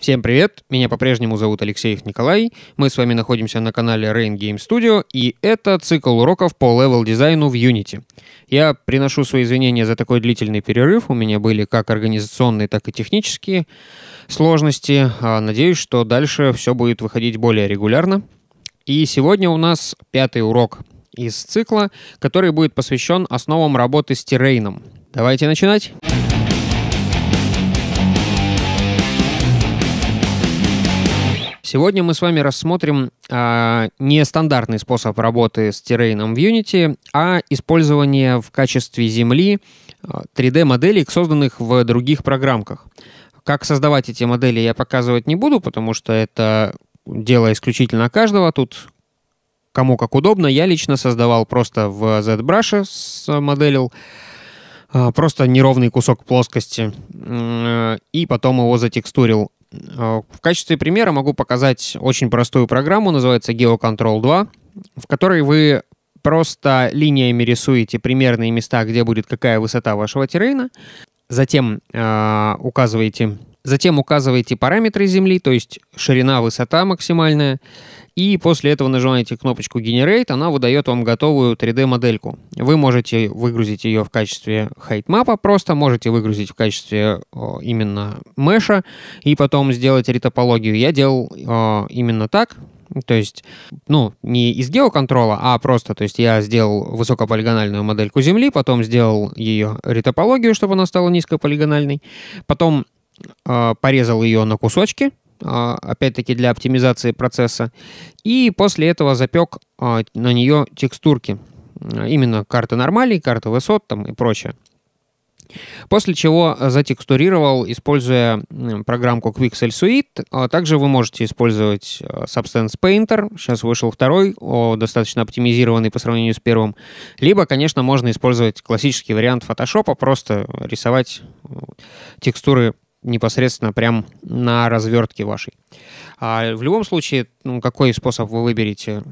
Всем привет, меня по-прежнему зовут Алексеев Николай, мы с вами находимся на канале Rain Game Studio, и это цикл уроков по левел-дизайну в Unity. Я приношу свои извинения за такой длительный перерыв, у меня были как организационные, так и технические сложности, а надеюсь, что дальше все будет выходить более регулярно. И сегодня у нас пятый урок из цикла, который будет посвящен основам работы с террейном. Давайте начинать! Сегодня мы с вами рассмотрим а, не стандартный способ работы с террейном в Unity, а использование в качестве земли 3D-моделей, а, созданных в других программках. Как создавать эти модели я показывать не буду, потому что это дело исключительно каждого. Тут кому как удобно. Я лично создавал просто в ZBrush, а, моделил а, просто неровный кусок плоскости и потом его затекстурил. Э, в качестве примера могу показать очень простую программу, называется GeoControl 2, в которой вы просто линиями рисуете примерные места, где будет какая высота вашего террейна, затем э, указываете, затем указываете параметры земли, то есть ширина, высота максимальная, и после этого нажимаете кнопочку Generate, она выдает вам готовую 3D-модельку. Вы можете выгрузить ее в качестве хайтмапа, просто можете выгрузить в качестве о, именно меша и потом сделать ретопологию. Я делал о, именно так, то есть, ну, не из геоконтрола, а просто, то есть я сделал высокополигональную модельку Земли, потом сделал ее ретопологию, чтобы она стала низкополигональной, потом э, порезал ее на кусочки, а, опять-таки для оптимизации процесса. И после этого запек а, на нее текстурки. Именно карты нормалей, карты высот там и прочее. После чего затекстурировал, используя программку Quixel Suite. А также вы можете использовать Substance Painter. Сейчас вышел второй, достаточно оптимизированный по сравнению с первым. Либо, конечно, можно использовать классический вариант Photoshop, просто рисовать текстуры непосредственно прям на развертке вашей. А в любом случае, ну, какой способ вы выберете,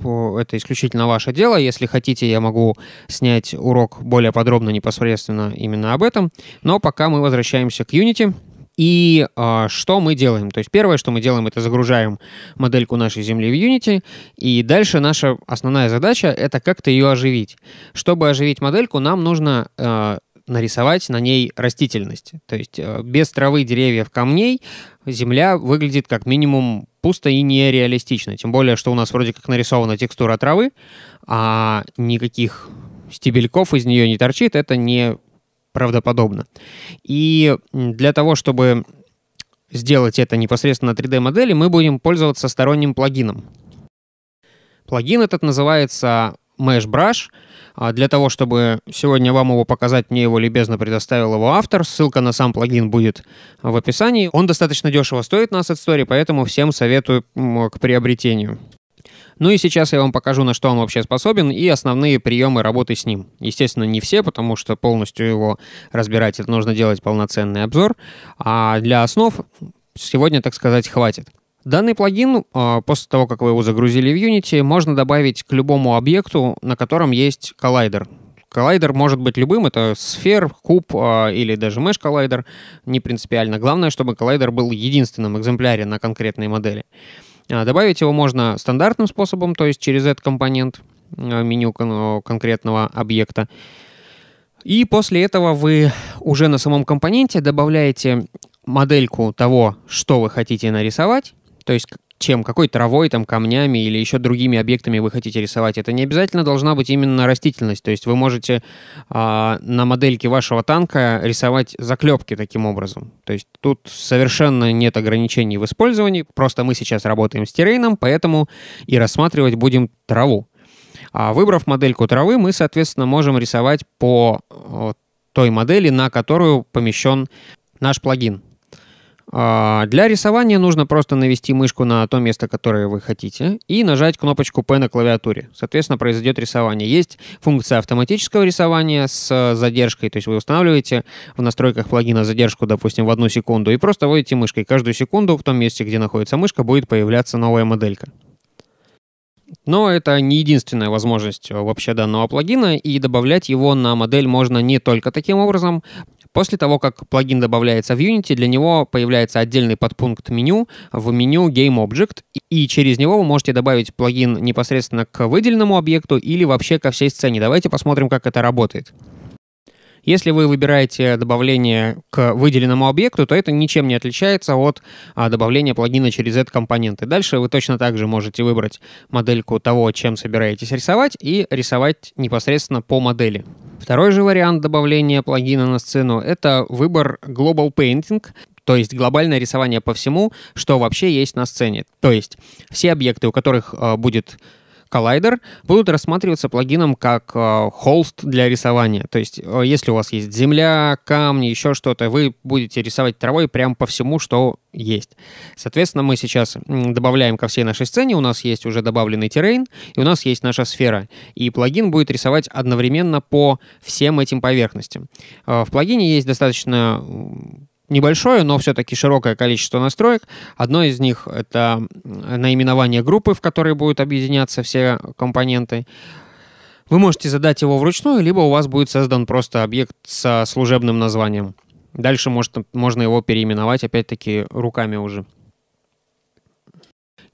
это исключительно ваше дело. Если хотите, я могу снять урок более подробно непосредственно именно об этом. Но пока мы возвращаемся к Unity. И э, что мы делаем? То есть первое, что мы делаем, это загружаем модельку нашей Земли в Unity, и дальше наша основная задача — это как-то ее оживить. Чтобы оживить модельку, нам нужно э, нарисовать на ней растительность. То есть э, без травы, деревьев, камней земля выглядит как минимум пусто и нереалистично. Тем более, что у нас вроде как нарисована текстура травы, а никаких стебельков из нее не торчит, это не правдоподобно. И для того, чтобы сделать это непосредственно на 3D-модели, мы будем пользоваться сторонним плагином. Плагин этот называется Mesh Brush — а для того, чтобы сегодня вам его показать, мне его любезно предоставил его автор. Ссылка на сам плагин будет в описании. Он достаточно дешево стоит на Asset Story, поэтому всем советую к приобретению. Ну и сейчас я вам покажу, на что он вообще способен и основные приемы работы с ним. Естественно, не все, потому что полностью его разбирать это нужно делать полноценный обзор, а для основ сегодня, так сказать, хватит. Данный плагин, а, после того, как вы его загрузили в Unity, можно добавить к любому объекту, на котором есть коллайдер. Коллайдер может быть любым, это сфер, куб а, или даже mesh коллайдер, не принципиально. Главное, чтобы коллайдер был единственным экземпляре на конкретной модели. А, добавить его можно стандартным способом, то есть через этот компонент меню конкретного объекта. И после этого вы уже на самом компоненте добавляете модельку того, что вы хотите нарисовать, то есть чем, какой травой, там, камнями или еще другими объектами вы хотите рисовать. Это не обязательно должна быть именно растительность. То есть вы можете э, на модельке вашего танка рисовать заклепки таким образом. То есть тут совершенно нет ограничений в использовании. Просто мы сейчас работаем с террейном, поэтому и рассматривать будем траву. А выбрав модельку травы, мы, соответственно, можем рисовать по э, той модели, на которую помещен наш плагин. А, для рисования нужно просто навести мышку на то место, которое вы хотите, и нажать кнопочку P на клавиатуре. Соответственно, произойдет рисование. Есть функция автоматического рисования с задержкой, то есть вы устанавливаете в настройках плагина задержку, допустим, в одну секунду, и просто водите мышкой. Каждую секунду в том месте, где находится мышка, будет появляться новая моделька. Но это не единственная возможность э, вообще данного плагина, и добавлять его на модель можно не только таким образом. После того, как плагин добавляется в Unity, для него появляется отдельный подпункт меню в меню Game Object, и через него вы можете добавить плагин непосредственно к выделенному объекту или вообще ко всей сцене. Давайте посмотрим, как это работает. Если вы выбираете добавление к выделенному объекту, то это ничем не отличается от а, добавления плагина через Z-компоненты. Дальше вы точно также можете выбрать модельку того, чем собираетесь рисовать, и рисовать непосредственно по модели. Второй же вариант добавления плагина на сцену — это выбор Global Painting, то есть глобальное рисование по всему, что вообще есть на сцене. То есть все объекты, у которых а, будет Collider будут рассматриваться плагином как э, холст для рисования. То есть, э, если у вас есть земля, камни, еще что-то, вы будете рисовать травой прямо по всему, что есть. Соответственно, мы сейчас добавляем ко всей нашей сцене, у нас есть уже добавленный террейн, и у нас есть наша сфера. И плагин будет рисовать одновременно по всем этим поверхностям. Э, в плагине есть достаточно небольшое, но все-таки широкое количество настроек. Одно из них — это наименование группы, в которой будут объединяться все компоненты. Вы можете задать его вручную, либо у вас будет создан просто объект со служебным названием. Дальше может, можно его переименовать опять-таки руками уже.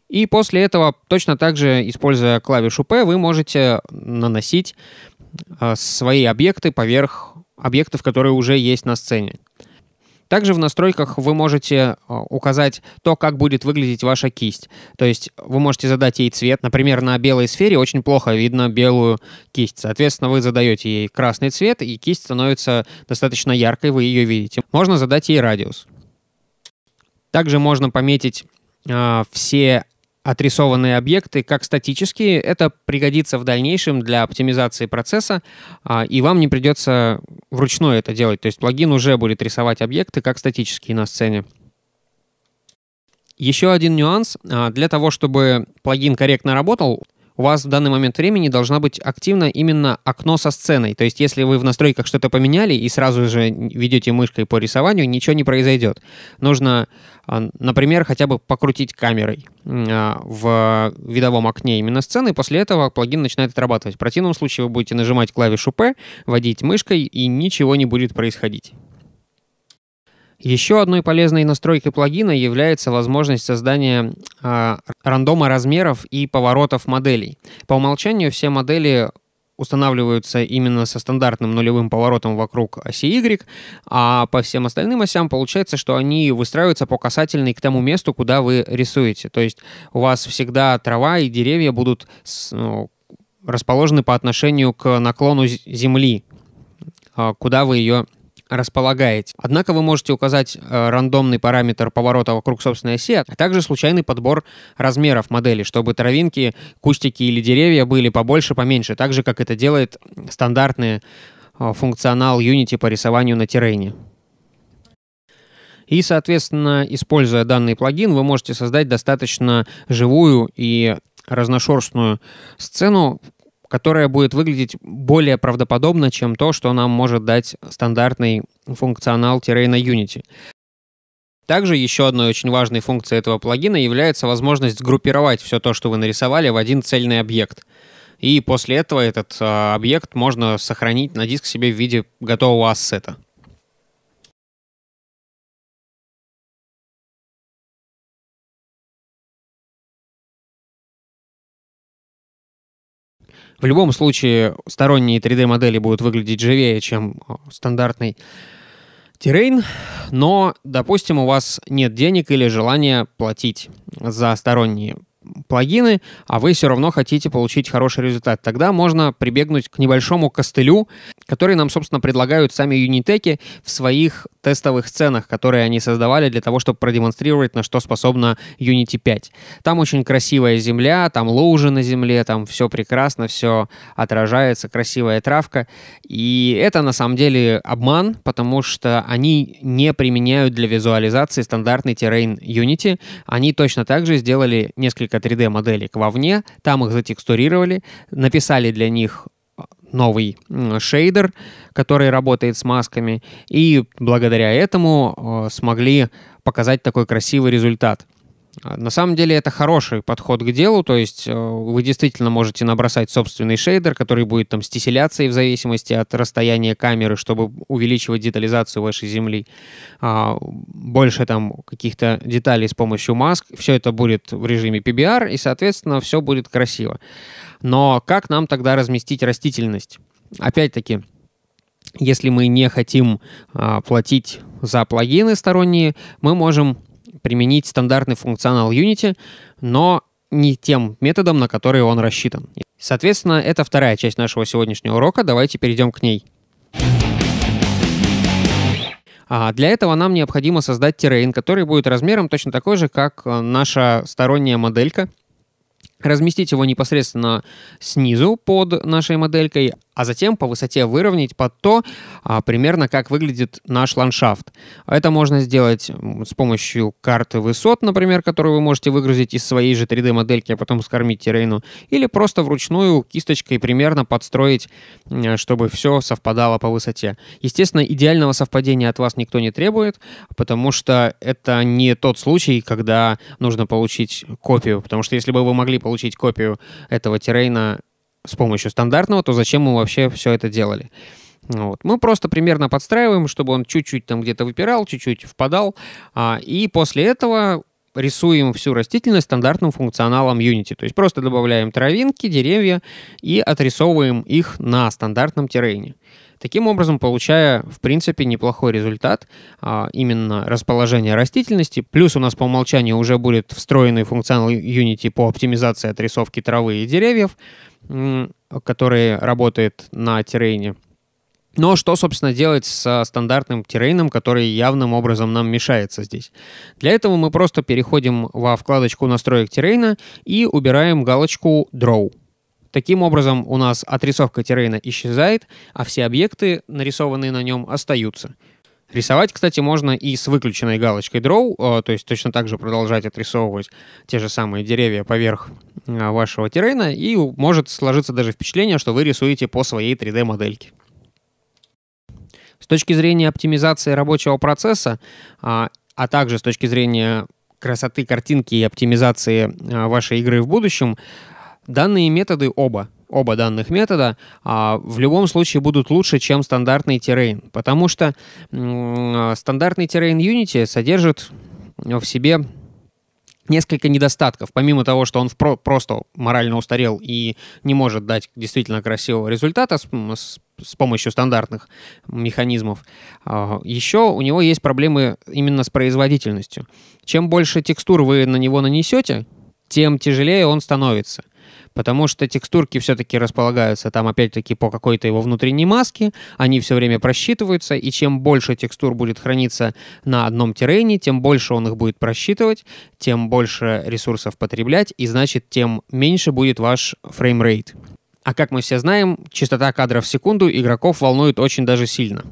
И после этого, точно так же, используя клавишу P, вы можете наносить э, свои объекты поверх объектов, которые уже есть на сцене. Также в настройках вы можете а, указать то, как будет выглядеть ваша кисть. То есть вы можете задать ей цвет. Например, на белой сфере очень плохо видно белую кисть. Соответственно, вы задаете ей красный цвет, и кисть становится достаточно яркой, вы ее видите. Можно задать ей радиус. Также можно пометить э, все отрисованные объекты как статические. Это пригодится в дальнейшем для оптимизации процесса, а, и вам не придется вручную это делать. То есть плагин уже будет рисовать объекты как статические на сцене. Еще один нюанс. А, для того, чтобы плагин корректно работал, у вас в данный момент времени должна быть активно именно окно со сценой. То есть если вы в настройках что-то поменяли и сразу же ведете мышкой по рисованию, ничего не произойдет. Нужно, а, например, хотя бы покрутить камерой а, в видовом окне именно сцены, и после этого плагин начинает отрабатывать. В противном случае вы будете нажимать клавишу P, водить мышкой, и ничего не будет происходить. Еще одной полезной настройкой плагина является возможность создания э, рандома размеров и поворотов моделей. По умолчанию все модели устанавливаются именно со стандартным нулевым поворотом вокруг оси Y, а по всем остальным осям получается, что они выстраиваются по касательной к тому месту, куда вы рисуете. То есть у вас всегда трава и деревья будут ну, расположены по отношению к наклону земли, а, куда вы ее располагаете. Однако вы можете указать э, рандомный параметр поворота вокруг собственной оси, а также случайный подбор размеров модели, чтобы травинки, кустики или деревья были побольше, поменьше, так же, как это делает стандартный э, функционал Unity по рисованию на террейне. И, соответственно, используя данный плагин, вы можете создать достаточно живую и разношерстную сцену, которая будет выглядеть более правдоподобно, чем то, что нам может дать стандартный функционал Terrain Unity. Также еще одной очень важной функцией этого плагина является возможность группировать все то, что вы нарисовали, в один цельный объект. И после этого этот а, объект можно сохранить на диск себе в виде готового ассета. В любом случае, сторонние 3D-модели будут выглядеть живее, чем а, стандартный terrain, но, допустим, у вас нет денег или желания платить за сторонние плагины, а вы все равно хотите получить хороший результат. Тогда можно прибегнуть к небольшому костылю, который нам, собственно, предлагают сами юнитеки в своих тестовых сценах, которые они создавали для того, чтобы продемонстрировать, на что способна Unity 5. Там очень красивая земля, там лужи на земле, там все прекрасно, все отражается, красивая травка. И это на самом деле обман, потому что они не применяют для визуализации стандартный террейн Unity. Они точно так же сделали несколько несколько 3D-моделек вовне, там их затекстурировали, написали для них э, новый шейдер, который работает с масками, и благодаря этому э, смогли показать такой красивый результат — а, на самом деле это хороший подход к делу, то есть э, вы действительно можете набросать собственный шейдер, который будет там с тесселяцией в зависимости от расстояния камеры, чтобы увеличивать детализацию вашей земли. А, больше там каких-то деталей с помощью маск. Все это будет в режиме PBR, и, соответственно, все будет красиво. Но как нам тогда разместить растительность? Опять-таки, если мы не хотим а, платить за плагины сторонние, мы можем применить стандартный функционал Unity, но не тем методом, на который он рассчитан. Соответственно, это вторая часть нашего сегодняшнего урока. Давайте перейдем к ней. А для этого нам необходимо создать террейн, который будет размером точно такой же, как э, наша сторонняя моделька. Разместить его непосредственно снизу под нашей моделькой, а затем по высоте выровнять под то, а, примерно как выглядит наш ландшафт. Это можно сделать с помощью карты высот, например, которую вы можете выгрузить из своей же 3D-модельки, а потом скормить террейну, или просто вручную кисточкой примерно подстроить, чтобы все совпадало по высоте. Естественно, идеального совпадения от вас никто не требует, потому что это не тот случай, когда нужно получить копию, потому что если бы вы могли получить копию этого террейна с помощью стандартного, то зачем мы вообще все это делали? Вот. Мы просто примерно подстраиваем, чтобы он чуть-чуть там где-то выпирал, чуть-чуть впадал, а, и после этого рисуем всю растительность стандартным функционалом Unity. То есть просто добавляем травинки, деревья и отрисовываем их на стандартном террейне. Таким образом, получая, в принципе, неплохой результат, а, именно расположение растительности, плюс у нас по умолчанию уже будет встроенный функционал Unity по оптимизации отрисовки травы и деревьев, который работает на террейне. Но что, собственно, делать со стандартным террейном, который явным образом нам мешается здесь? Для этого мы просто переходим во вкладочку настроек террейна и убираем галочку Draw. Таким образом, у нас отрисовка террейна исчезает, а все объекты, нарисованные на нем, остаются. Рисовать, кстати, можно и с выключенной галочкой Draw, э, то есть точно так же продолжать отрисовывать те же самые деревья поверх э, вашего террейна, и может сложиться даже впечатление, что вы рисуете по своей 3D-модельке. С точки зрения оптимизации рабочего процесса, а, а также с точки зрения красоты картинки и оптимизации вашей игры в будущем, Данные методы оба, оба данных метода а, в любом случае будут лучше, чем стандартный terrain, потому что а, стандартный terrain Unity содержит в себе несколько недостатков. Помимо того, что он впро- просто морально устарел и не может дать действительно красивого результата с, с, с помощью стандартных механизмов, а, еще у него есть проблемы именно с производительностью. Чем больше текстур вы на него нанесете, тем тяжелее он становится потому что текстурки все-таки располагаются там опять-таки по какой-то его внутренней маске, они все время просчитываются, и чем больше текстур будет храниться на одном террейне, тем больше он их будет просчитывать, тем больше ресурсов потреблять, и значит, тем меньше будет ваш фреймрейт. А как мы все знаем, частота кадров в секунду игроков волнует очень даже сильно.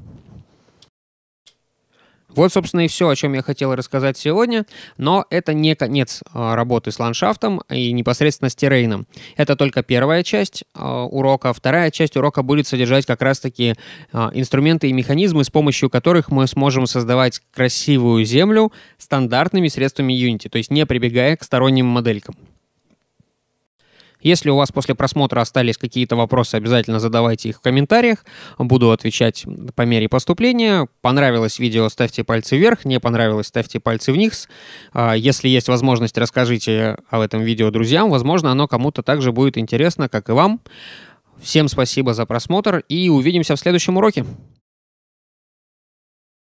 Вот, собственно, и все, о чем я хотел рассказать сегодня, но это не конец а, работы с ландшафтом и непосредственно с террейном. Это только первая часть а, урока. Вторая часть урока будет содержать как раз-таки а, инструменты и механизмы, с помощью которых мы сможем создавать красивую землю стандартными средствами Unity, то есть не прибегая к сторонним моделькам. Если у вас после просмотра остались какие-то вопросы, обязательно задавайте их в комментариях. Буду отвечать по мере поступления. Понравилось видео, ставьте пальцы вверх. Не понравилось, ставьте пальцы вниз. А, если есть возможность, расскажите об этом видео друзьям. Возможно, оно кому-то также будет интересно, как и вам. Всем спасибо за просмотр и увидимся в следующем уроке.